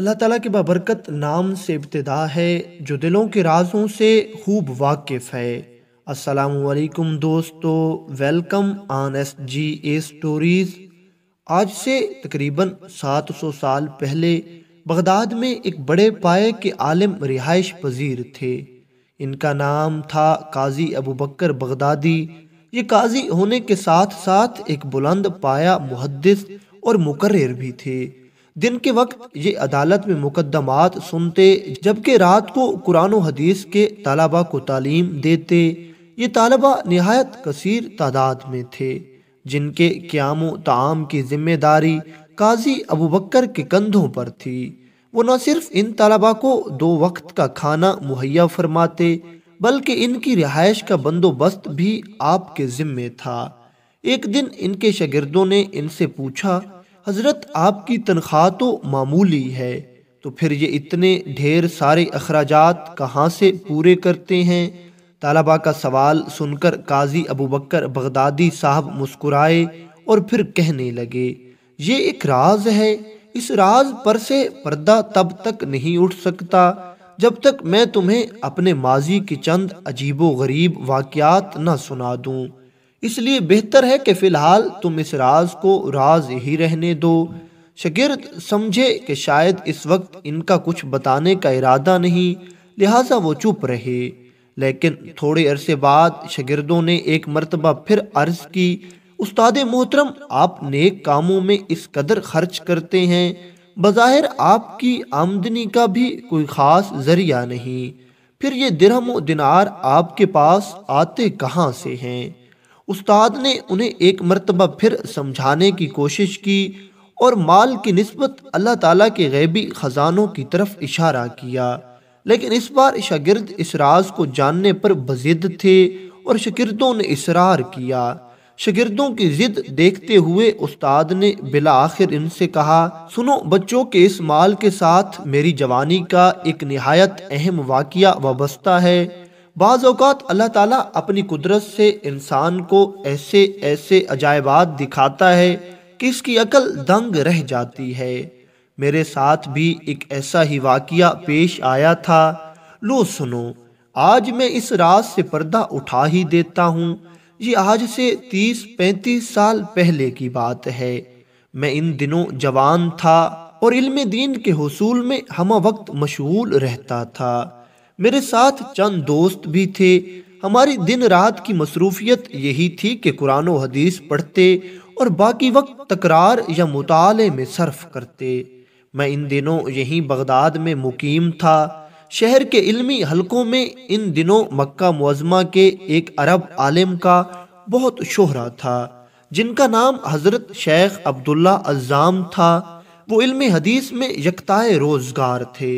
अल्लाह ताला के बाबरकत नाम से इब्तदा है जो दिलों के राजों से खूब वाकिफ़ है असलकुम दोस्तों welcome on S G A stories आज से तकरीबन 700 साल पहले बगदाद में एक बड़े पाए के आलिम रिहाइश पजीर थे इनका नाम था काजी अबू बकर बगदादी ये काजी होने के साथ साथ एक बुलंद पाया मुहदस और मुकर्र भी थे दिन के वक्त ये अदालत में मुकदमात सुनते जबकि रात को कुरान हदीस के तालबा को तालीम देते ये तालबा नहायत कसर तादाद में थे जिनके क्याम ताम की जिम्मेदारी काजी अबू बकर के कंधों पर थी वो न सिर्फ इन तलबा को दो वक्त का खाना मुहैया फरमाते बल्कि इनकी रिहाइश का बंदोबस्त भी आपके ज़िम्मे था एक दिन इनके शगिर्दों ने इनसे पूछा हज़रत आपकी तनख्वाह तो मामूली है तो फिर ये इतने ढेर सारे अखराजात कहाँ से पूरे करते हैं तालबा का सवाल सुनकर काजी अबू बकर बगदादी साहब मुस्कुराए और फिर कहने लगे ये एक राज है इस राज पर से पर्दा तब तक नहीं उठ सकता जब तक मैं तुम्हें अपने माजी के चंद अजीबो गरीब वाक़ात न सुना दूँ इसलिए बेहतर है कि फ़िलहाल तुम इस राज को राज ही रहने दो शगिर्द समझे कि शायद इस वक्त इनका कुछ बताने का इरादा नहीं लिहाजा वो चुप रहे लेकिन थोड़े अरसे बाद शगिर्दों ने एक मरतबा फिर अर्ज की उस्ताद मोहतरम आप नेक कामों में इस कदर खर्च करते हैं बज़ाहिर आपकी आमदनी का भी कोई ख़ास ज़रिया नहीं फिर ये दिरहम दिनार आपके पास आते कहाँ से हैं उस्ताद ने उन्हें एक मरतबा फिर समझाने की कोशिश की और माल की नस्बत अल्लाह ताला के गैबी ख़जानों की तरफ इशारा किया लेकिन इस बार शागिर्द इस राज को जानने पर बजिद थे और शागिर्दों ने इसरार किया शागिर्दों की ज़िद देखते हुए उस्ताद ने बिला आखिर इनसे कहा सुनो बच्चों के इस माल के साथ मेरी जवानी का एक नहायत अहम वाक़ वाबस्ता है बाज़ात अल्लाह ताला अपनी कुदरत से इंसान को ऐसे ऐसे अजायबात दिखाता है कि इसकी अकल दंग रह जाती है मेरे साथ भी एक ऐसा ही वाक़ पेश आया था लो सुनो आज मैं इस रात से पर्दा उठा ही देता हूँ ये आज से तीस पैंतीस साल पहले की बात है मैं इन दिनों जवान था और इल्म दीन के हसूल में हम वक्त मशगूल रहता था मेरे साथ चंद दोस्त भी थे हमारी दिन रात की मसरूफियत यही थी कि कुरान हदीस पढ़ते और बाकी वक्त तकरार या मुताले में सर्फ करते मैं इन दिनों यहीं बगदाद में मुकीम था शहर के इल्मी हलकों में इन दिनों मक्का मुआजमा के एक अरब आलिम का बहुत शोहरा था जिनका नाम हज़रत शेख अब्दुल्ला अज़ाम था वो इल्मी हदीस में यकताए रोज़गार थे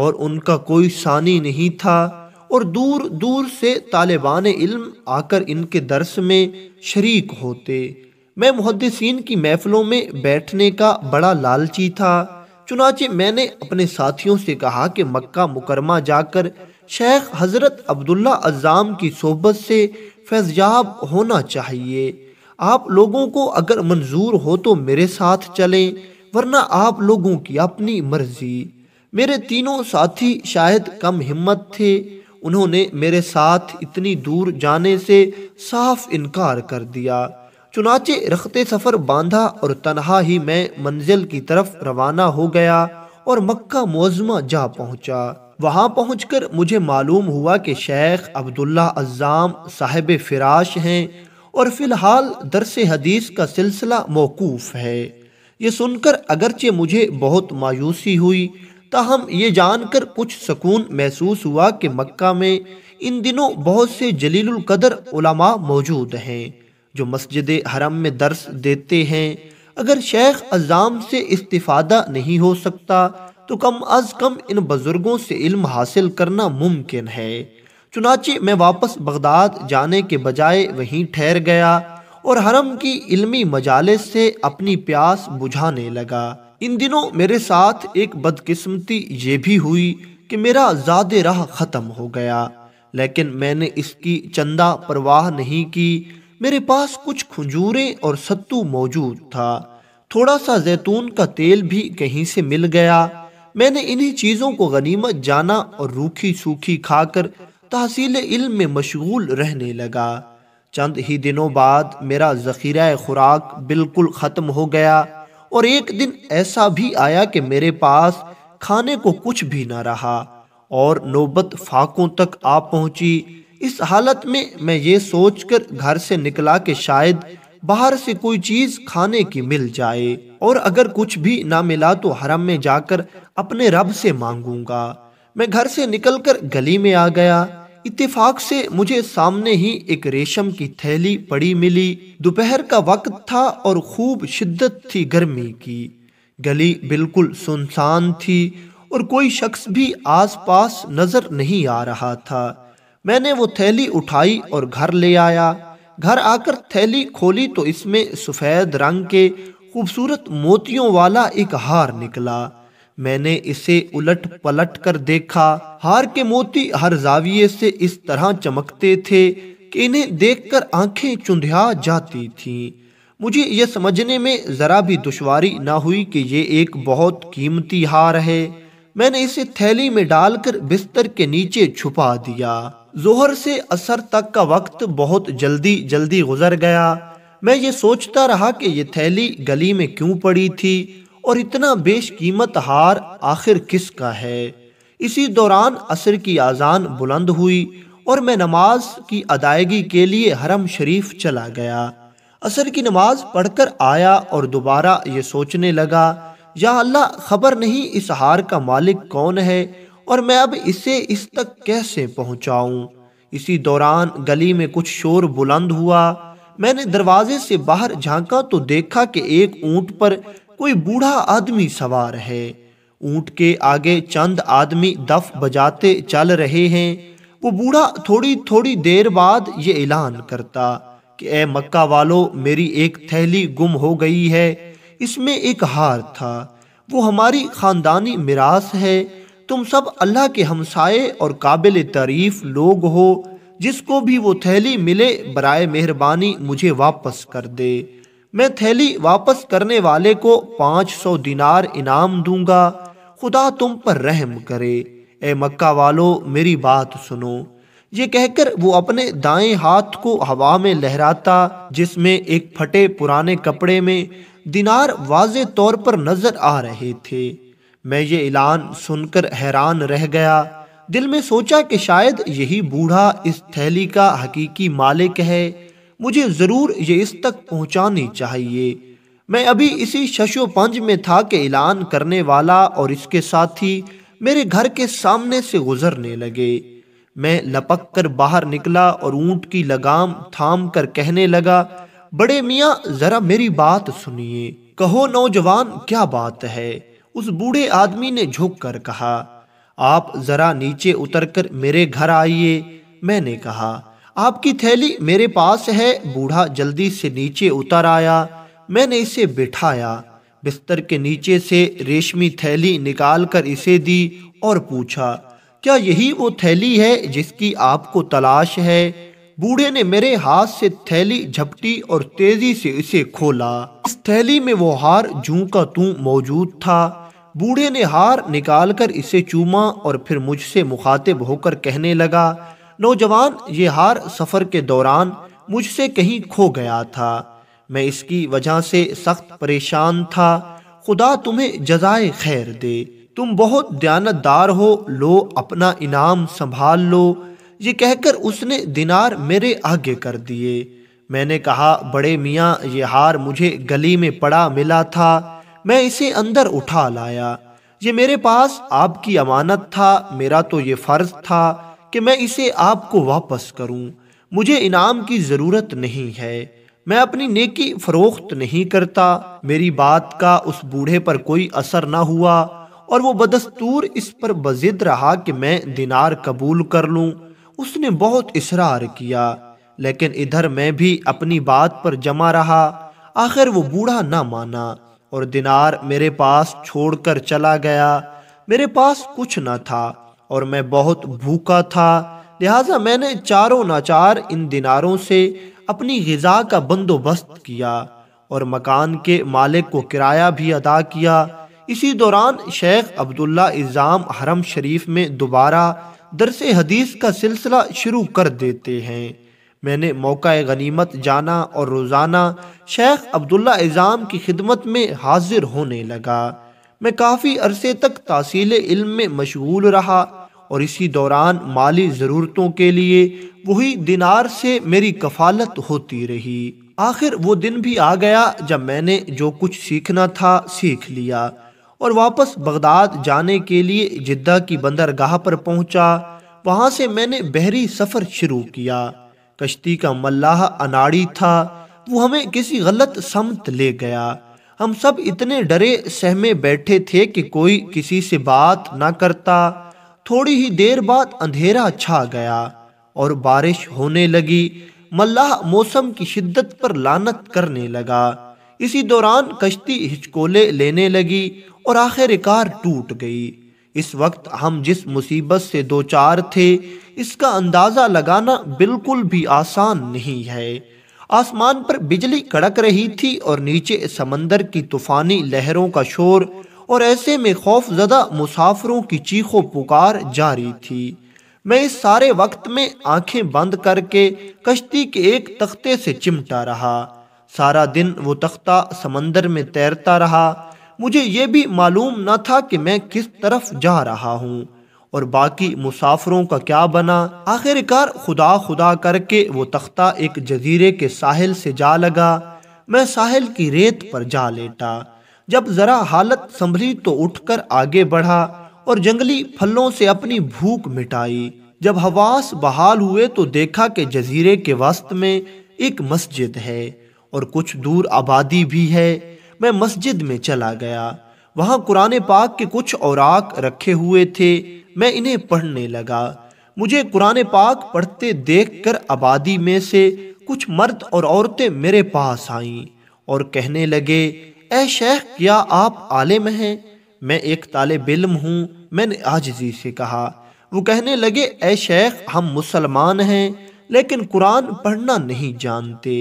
और उनका कोई सानी नहीं था और दूर दूर से तालिबान इल्म आकर इनके दर्स में शरीक होते मैं मुहदसिन की महफिलों में बैठने का बड़ा लालची था चुनाचे मैंने अपने साथियों से कहा कि मक्का मुकरमा जाकर शेख हज़रत अब्दुल्ला अज़ाम की सोबत से फैजयाब होना चाहिए आप लोगों को अगर मंजूर हो तो मेरे साथ चलें वरना आप लोगों की अपनी मर्जी मेरे तीनों साथी शायद कम हिम्मत थे उन्होंने मेरे साथ इतनी दूर जाने से साफ इनकार कर दिया चुनाचे रखते सफ़र बांधा और तनहा ही मैं मंजिल की तरफ रवाना हो गया और मक्का मोजमा जा पहुंचा। वहां पहुंचकर मुझे मालूम हुआ कि शेख अब्दुल्ला अज़ाम साहेब फ़िराश हैं और फ़िलहाल दरस हदीस का सिलसिला मौकूफ़ है ये सुनकर अगरचे मुझे बहुत मायूसी हुई ताहम ये जानकर कुछ सुकून महसूस हुआ कि मक्का में इन दिनों बहुत से जलील कदर उलमा मौजूद हैं जो मस्जिद हरम में दर्स देते हैं अगर शेख अजाम से इस्तादा नहीं हो सकता तो कम अज कम इन बुज़ुर्गों से इल्म हासिल करना मुमकिन है चुनाचे मैं वापस बगदाद जाने के बजाय वहीं ठहर गया और हरम की इल्मी मजाले से अपनी प्यास बुझाने लगा इन दिनों मेरे साथ एक बदकिस्मती ये भी हुई कि मेरा ज्यादा राह ख़त्म हो गया लेकिन मैंने इसकी चंदा परवाह नहीं की मेरे पास कुछ खजूरें और सत्तू मौजूद था थोड़ा सा जैतून का तेल भी कहीं से मिल गया मैंने इन्हीं चीज़ों को गनीमत जाना और रूखी सूखी खाकर तहसील इल्म में मशगूल रहने लगा चंद ही दिनों बाद मेरा ज़ख़ीरा खुराक बिल्कुल ख़त्म हो गया और एक दिन ऐसा भी आया कि मेरे पास खाने को कुछ भी ना रहा और नौबत फाकों तक आ पहुंची इस हालत में मैं ये सोचकर घर से निकला कि शायद बाहर से कोई चीज खाने की मिल जाए और अगर कुछ भी ना मिला तो हरम में जाकर अपने रब से मांगूंगा मैं घर से निकलकर गली में आ गया इत्तेफाक से मुझे सामने ही एक रेशम की थैली पड़ी मिली दोपहर का वक्त था और खूब शिद्दत थी गर्मी की गली बिल्कुल सुनसान थी और कोई शख्स भी आसपास नजर नहीं आ रहा था मैंने वो थैली उठाई और घर ले आया घर आकर थैली खोली तो इसमें सफ़ेद रंग के खूबसूरत मोतियों वाला एक हार निकला मैंने इसे उलट पलट कर देखा हार के मोती हर जाविये से इस तरह चमकते थे कि इन्हें देखकर आंखें चुंधिया जाती थीं। मुझे यह समझने में ज़रा भी दुश्वारी ना हुई कि ये एक बहुत कीमती हार है मैंने इसे थैली में डालकर बिस्तर के नीचे छुपा दिया जोहर से असर तक का वक्त बहुत जल्दी जल्दी गुजर गया मैं ये सोचता रहा कि ये थैली गली में क्यों पड़ी थी और इतना बेशकीमत हार आखिर किस का है इसी दौरान असर की आज़ान बुलंद हुई और मैं नमाज की अदायगी के लिए हरम शरीफ चला गया असर की नमाज पढ़कर आया और दोबारा ये सोचने लगा या अल्लाह खबर नहीं इस हार का मालिक कौन है और मैं अब इसे इस तक कैसे पहुंचाऊं? इसी दौरान गली में कुछ शोर बुलंद हुआ मैंने दरवाजे से बाहर झांका तो देखा कि एक ऊंट पर कोई बूढ़ा आदमी सवार है ऊंट के आगे चंद आदमी दफ बजाते चल रहे हैं वो बूढ़ा थोड़ी थोड़ी देर बाद ये ऐलान करता कि ए मक्का वालों मेरी एक थैली गुम हो गई है इसमें एक हार था वो हमारी ख़ानदानी मिरास है तुम सब अल्लाह के हमसाए और काबिल तारीफ़ लोग हो जिसको भी वो थैली मिले बरए मेहरबानी मुझे वापस कर दे मैं थैली वापस करने वाले को पाँच सौ दिनार इनाम दूंगा खुदा तुम पर रहम करे ए मक्का वालों मेरी बात सुनो ये कहकर वो अपने दाएं हाथ को हवा में लहराता जिसमें एक फटे पुराने कपड़े में दिनार वाज तौर पर नजर आ रहे थे मैं ये ऐलान सुनकर हैरान रह गया दिल में सोचा कि शायद यही बूढ़ा इस थैली का हकीकी मालिक है मुझे ज़रूर ये इस तक पहुँचानी चाहिए मैं अभी इसी शशो पंज में था कि ऐलान करने वाला और इसके साथी मेरे घर के सामने से गुजरने लगे मैं लपक कर बाहर निकला और ऊंट की लगाम थाम कर कहने लगा बड़े मियाँ ज़रा मेरी बात सुनिए कहो नौजवान क्या बात है उस बूढ़े आदमी ने झुक कर कहा आप ज़रा नीचे उतर कर मेरे घर आइए मैंने कहा आपकी थैली मेरे पास है बूढ़ा जल्दी से नीचे उतर आया मैंने इसे बिठाया बिस्तर के नीचे से रेशमी थैली निकालकर इसे दी और पूछा क्या यही वो थैली है जिसकी आपको तलाश है बूढ़े ने मेरे हाथ से थैली झपटी और तेजी से इसे खोला इस थैली में वो हार जू का तू मौजूद था बूढ़े ने हार निकालकर इसे चूमा और फिर मुझसे मुखातिब होकर कहने लगा नौजवान ये हार सफ़र के दौरान मुझसे कहीं खो गया था मैं इसकी वजह से सख्त परेशान था खुदा तुम्हें जजाय खैर दे तुम बहुत दयानतदार हो लो अपना इनाम संभाल लो ये कहकर उसने दिनार मेरे आगे कर दिए मैंने कहा बड़े मियाँ ये हार मुझे गली में पड़ा मिला था मैं इसे अंदर उठा लाया ये मेरे पास आपकी अमानत था मेरा तो ये फ़र्ज़ था कि मैं इसे आपको वापस करूं मुझे इनाम की ज़रूरत नहीं है मैं अपनी नेकी फरोख्त नहीं करता मेरी बात का उस बूढ़े पर कोई असर ना हुआ और वो बदस्तूर इस पर बजिद रहा कि मैं दिनार कबूल कर लूं उसने बहुत इसरार किया लेकिन इधर मैं भी अपनी बात पर जमा रहा आखिर वो बूढ़ा ना माना और दिनार मेरे पास छोड़कर चला गया मेरे पास कुछ ना था और मैं बहुत भूखा था लिहाजा मैंने चारों नाचार इन दिनारों से अपनी गज़ा का बंदोबस्त किया और मकान के मालिक को किराया भी अदा किया इसी दौरान शेख अब्दुल्ला इज़ाम हरम शरीफ में दोबारा दरस हदीस का सिलसिला शुरू कर देते हैं मैंने मौका गनीमत जाना और रोज़ाना शेख अब्दुल्ला इज़ाम की खिदमत में हाजिर होने लगा मैं काफ़ी अरसे तक तहसील इल्म में मशगूल रहा और इसी दौरान माली ज़रूरतों के लिए वही दिनार से मेरी कफालत होती रही आखिर वो दिन भी आ गया जब मैंने जो कुछ सीखना था सीख लिया और वापस बगदाद जाने के लिए जिद्दा की बंदरगाह पर पहुंचा वहां से मैंने बहरी सफ़र शुरू किया कश्ती का मल्लाह अनाड़ी था वो हमें किसी गलत समत ले गया हम सब इतने डरे सहमे बैठे थे कि कोई किसी से बात ना करता थोड़ी ही देर बाद अंधेरा छा गया और बारिश होने लगी मल्लाह मौसम की शिद्दत पर लानत करने लगा इसी दौरान कश्ती हिचकोले लेने लगी और आखिरकार टूट गई इस वक्त हम जिस मुसीबत से दो चार थे इसका अंदाज़ा लगाना बिल्कुल भी आसान नहीं है आसमान पर बिजली कड़क रही थी और नीचे समंदर की तूफ़ानी लहरों का शोर और ऐसे में खौफ जदा मुसाफरों की चीखों पुकार जारी थी मैं इस सारे वक्त में आंखें बंद करके कश्ती के एक तख्ते से चिमटा रहा सारा दिन वो तख्ता समंदर में तैरता रहा मुझे ये भी मालूम न था कि मैं किस तरफ जा रहा हूँ और बाकी मुसाफरों का क्या बना आखिरकार खुदा खुदा करके वो तख्ता एक जजीरे के साहिल से जा लगा मैं साहिल की रेत पर जा लेटा जब जरा हालत संभली तो उठकर आगे बढ़ा और जंगली फलों से अपनी भूख मिटाई जब हवास बहाल हुए तो देखा कि जजीरे के वास्त में एक मस्जिद है और कुछ दूर आबादी भी है मैं मस्जिद में चला गया वहाँ कुरान पाक के कुछ औराक रखे हुए थे मैं इन्हें पढ़ने लगा मुझे कुरान पाक पढ़ते देखकर आबादी में से कुछ मर्द और औरतें मेरे पास आईं और कहने लगे ए शेख क्या आप आलिम हैं मैं एक तालब इल्म हूँ मैंने आजजी से कहा वो कहने लगे ए शेख हम मुसलमान हैं लेकिन कुरान पढ़ना नहीं जानते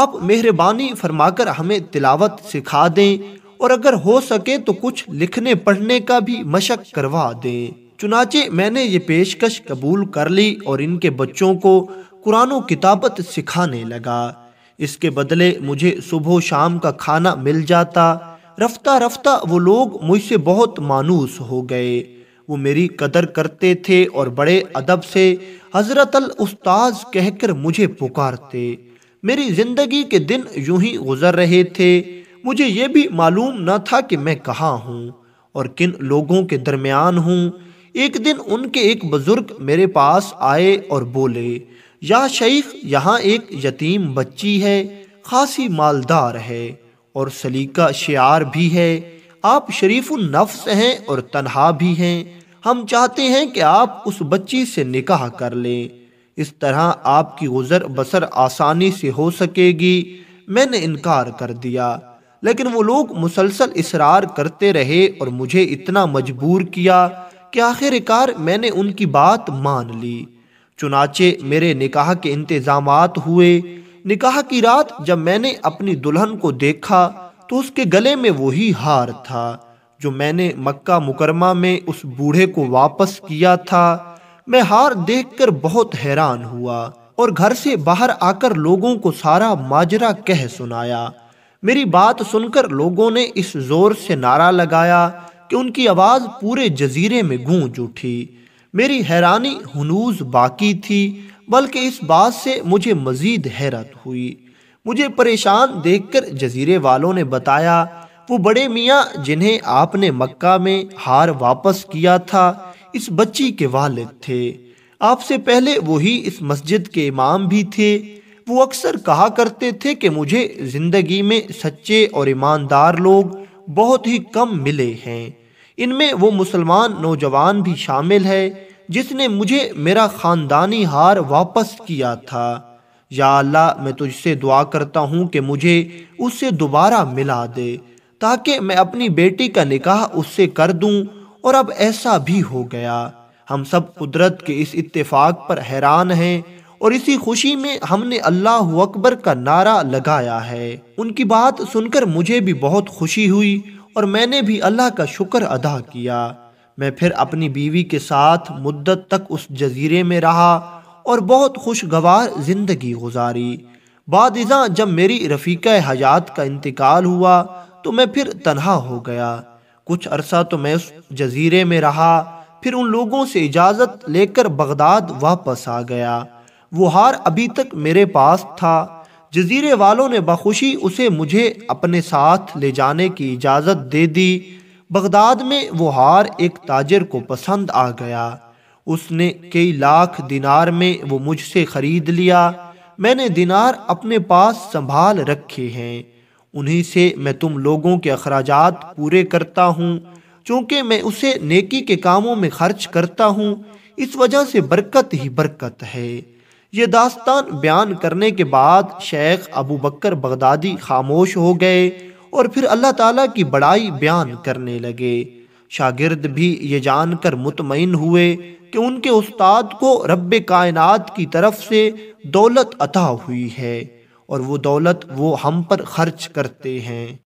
आप मेहरबानी फरमाकर हमें तिलावत सिखा दें और अगर हो सके तो कुछ लिखने पढ़ने का भी मशक करवा दें चुनाचे मैंने ये पेशकश कबूल कर ली और इनके बच्चों को कुरान किताबत सिखाने लगा इसके बदले मुझे सुबह शाम का खाना मिल जाता रफ्ता रफ्ता वो लोग मुझसे बहुत मानूस हो गए वो मेरी कदर करते थे और बड़े अदब से हजरत अल उस्ताज कहकर मुझे पुकारते मेरी ज़िंदगी के दिन यूं ही गुजर रहे थे मुझे ये भी मालूम न था कि मैं कहाँ हूँ और किन लोगों के दरमियान हूँ एक दिन उनके एक बुज़ुर्ग मेरे पास आए और बोले या शेख यहाँ एक यतीम बच्ची है खासी मालदार है और सलीका शार भी है आप शरीफ नफ्स हैं और तनहा भी हैं हम चाहते हैं कि आप उस बच्ची से निकाह कर लें इस तरह आपकी गुजर बसर आसानी से हो सकेगी मैंने इनकार कर दिया लेकिन वो लोग मुसलसल इसरार करते रहे और मुझे इतना मजबूर किया कि आखिरकार मैंने उनकी बात मान ली चुनाचे मेरे निकाह के इंतजाम हुए निकाह की रात जब मैंने अपनी दुल्हन को देखा तो उसके गले में वही हार था जो मैंने मक्का मुकरमा में उस बूढ़े को वापस किया था मैं हार देखकर बहुत हैरान हुआ और घर से बाहर आकर लोगों को सारा माजरा कह सुनाया मेरी बात सुनकर लोगों ने इस जोर से नारा लगाया कि उनकी आवाज़ पूरे जजीरे में गूंज उठी मेरी हैरानी हनूज बाकी थी बल्कि इस बात से मुझे मज़ीद हैरत हुई मुझे परेशान देखकर जजीरे वालों ने बताया वो बड़े मियाँ जिन्हें आपने मक्का में हार वापस किया था इस बच्ची के वालिद थे आपसे पहले वही इस मस्जिद के इमाम भी थे वो अक्सर कहा करते थे कि मुझे ज़िंदगी में सच्चे और ईमानदार लोग बहुत ही कम मिले हैं इनमें वो मुसलमान नौजवान भी शामिल है जिसने मुझे मेरा ख़ानदानी हार वापस किया था या अल्लाह मैं तुझसे दुआ करता हूँ कि मुझे उससे दोबारा मिला दे ताकि मैं अपनी बेटी का निकाह उससे कर दूँ और अब ऐसा भी हो गया हम सब कुदरत के इस इत्तेफाक पर हैरान हैं और इसी खुशी में हमने अल्लाह अकबर का नारा लगाया है उनकी बात सुनकर मुझे भी बहुत खुशी हुई और मैंने भी अल्लाह का शुक्र अदा किया मैं फिर अपनी बीवी के साथ मुद्दत तक उस जजीरे में रहा और बहुत खुशगवार ज़िंदगी गुजारी बादजा जब मेरी रफ़ीक़ा हयात का इंतकाल हुआ तो मैं फिर तनहा हो गया कुछ अरसा तो मैं उस जजीरे में रहा फिर उन लोगों से इजाज़त लेकर बगदाद वापस आ गया वो हार अभी तक मेरे पास था जजीरे वालों ने बखुशी उसे मुझे अपने साथ ले जाने की इजाज़त दे दी बगदाद में वो हार एक ताजर को पसंद आ गया उसने कई लाख दिनार में वो मुझसे ख़रीद लिया मैंने दिनार अपने पास संभाल रखे हैं उन्हीं से मैं तुम लोगों के अखराजात पूरे करता हूँ चूँकि मैं उसे नेकी के कामों में खर्च करता हूँ इस वजह से बरकत ही बरकत है ये दास्तान बयान करने के बाद शेख अबू बकर बगदादी खामोश हो गए और फिर अल्लाह ताला की बड़ाई बयान करने लगे शागिर्द भी ये जानकर मुतमईन मुतमिन हुए कि उनके उस्ताद को रब कायनात की तरफ से दौलत अता हुई है और वो दौलत वो हम पर खर्च करते हैं